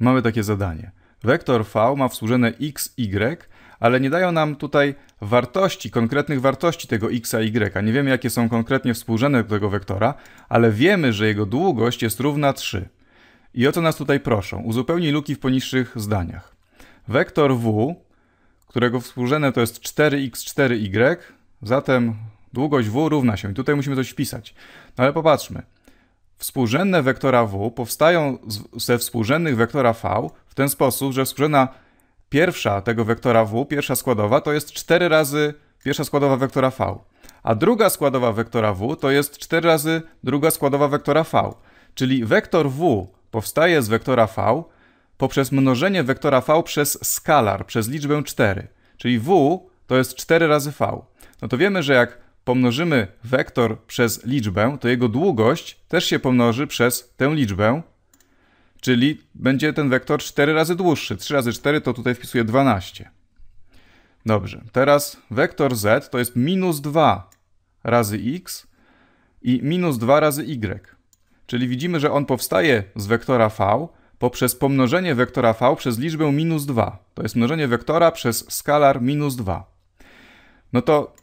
Mamy takie zadanie. Wektor V ma współrzędne x, y, ale nie dają nam tutaj wartości, konkretnych wartości tego x, y. Nie wiemy, jakie są konkretnie współrzędne tego wektora, ale wiemy, że jego długość jest równa 3. I o co nas tutaj proszą? Uzupełnij luki w poniższych zdaniach. Wektor w, którego współrzędne to jest 4x, 4y, y, zatem długość w równa się. I tutaj musimy coś wpisać. No ale popatrzmy. Współrzędne wektora w powstają ze współrzędnych wektora v w ten sposób, że współrzędna pierwsza tego wektora w, pierwsza składowa, to jest 4 razy pierwsza składowa wektora v, a druga składowa wektora w to jest 4 razy druga składowa wektora v. Czyli wektor w powstaje z wektora v poprzez mnożenie wektora v przez skalar, przez liczbę 4. Czyli w to jest 4 razy v. No to wiemy, że jak pomnożymy wektor przez liczbę, to jego długość też się pomnoży przez tę liczbę, czyli będzie ten wektor 4 razy dłuższy. 3 razy 4 to tutaj wpisuję 12. Dobrze, teraz wektor z to jest minus 2 razy x i minus 2 razy y. Czyli widzimy, że on powstaje z wektora v poprzez pomnożenie wektora v przez liczbę minus 2. To jest mnożenie wektora przez skalar minus 2. No to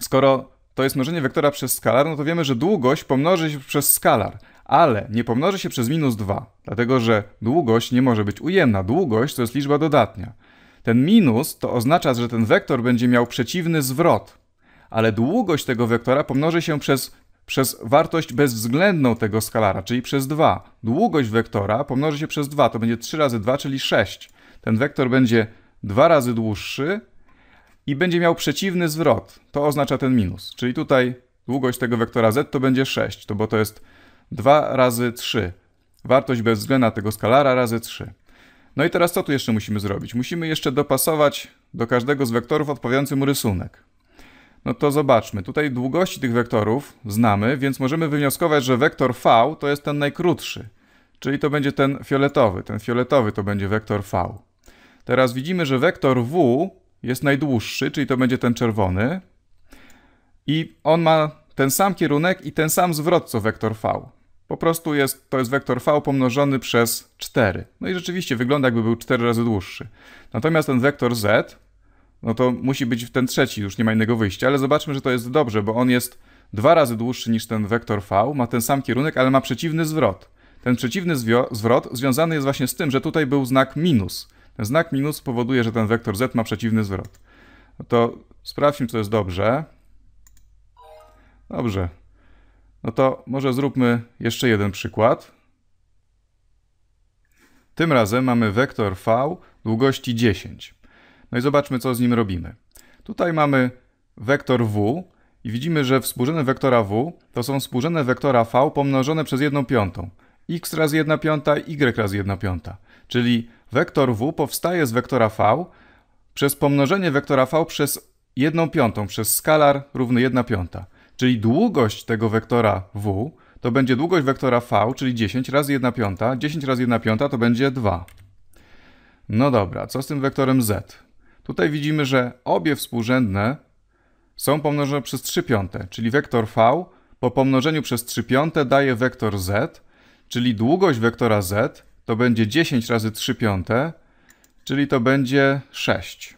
skoro to jest mnożenie wektora przez skalar, no to wiemy, że długość pomnoży się przez skalar, ale nie pomnoży się przez minus 2, dlatego że długość nie może być ujemna. Długość to jest liczba dodatnia. Ten minus to oznacza, że ten wektor będzie miał przeciwny zwrot, ale długość tego wektora pomnoży się przez, przez wartość bezwzględną tego skalara, czyli przez 2. Długość wektora pomnoży się przez 2, to będzie 3 razy 2, czyli 6. Ten wektor będzie 2 razy dłuższy i będzie miał przeciwny zwrot. To oznacza ten minus. Czyli tutaj długość tego wektora z to będzie 6, to bo to jest 2 razy 3. Wartość bezwzględna tego skalara razy 3. No i teraz co tu jeszcze musimy zrobić? Musimy jeszcze dopasować do każdego z wektorów odpowiadający mu rysunek. No to zobaczmy. Tutaj długości tych wektorów znamy, więc możemy wywnioskować, że wektor v to jest ten najkrótszy. Czyli to będzie ten fioletowy. Ten fioletowy to będzie wektor v. Teraz widzimy, że wektor w jest najdłuższy, czyli to będzie ten czerwony. I on ma ten sam kierunek i ten sam zwrot co wektor v. Po prostu jest, to jest wektor v pomnożony przez 4. No i rzeczywiście wygląda jakby był 4 razy dłuższy. Natomiast ten wektor z, no to musi być ten trzeci, już nie ma innego wyjścia, ale zobaczmy, że to jest dobrze, bo on jest dwa razy dłuższy niż ten wektor v, ma ten sam kierunek, ale ma przeciwny zwrot. Ten przeciwny zwrot związany jest właśnie z tym, że tutaj był znak minus. Znak minus powoduje, że ten wektor z ma przeciwny zwrot. No to sprawdźmy, czy to jest dobrze. Dobrze. No to może zróbmy jeszcze jeden przykład. Tym razem mamy wektor v długości 10. No i zobaczmy, co z nim robimy. Tutaj mamy wektor w i widzimy, że współrzędne wektora w to są współrzędne wektora v pomnożone przez 1 piątą. x razy 1 piąta, y razy 1 piąta. Czyli Wektor w powstaje z wektora v przez pomnożenie wektora v przez 1 piątą, przez skalar równy 1 piąta. Czyli długość tego wektora w to będzie długość wektora v, czyli 10 razy 1 piąta. 10 razy 1 piąta to będzie 2. No dobra, co z tym wektorem z? Tutaj widzimy, że obie współrzędne są pomnożone przez 3 piąte, czyli wektor v po pomnożeniu przez 3 piąte daje wektor z, czyli długość wektora z to będzie 10 razy 3 piąte, czyli to będzie 6.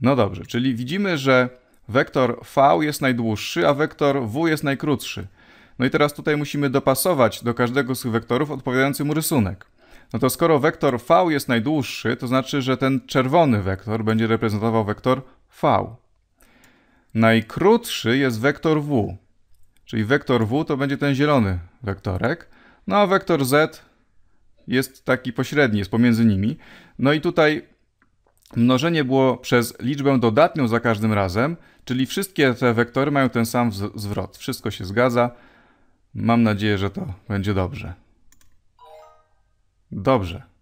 No dobrze, czyli widzimy, że wektor v jest najdłuższy, a wektor w jest najkrótszy. No i teraz tutaj musimy dopasować do każdego z tych wektorów odpowiadający mu rysunek. No to skoro wektor v jest najdłuższy, to znaczy, że ten czerwony wektor będzie reprezentował wektor v. Najkrótszy jest wektor w, czyli wektor w to będzie ten zielony wektorek, no a wektor z jest taki pośredni, jest pomiędzy nimi. No i tutaj mnożenie było przez liczbę dodatnią za każdym razem, czyli wszystkie te wektory mają ten sam zwrot. Wszystko się zgadza. Mam nadzieję, że to będzie dobrze. Dobrze.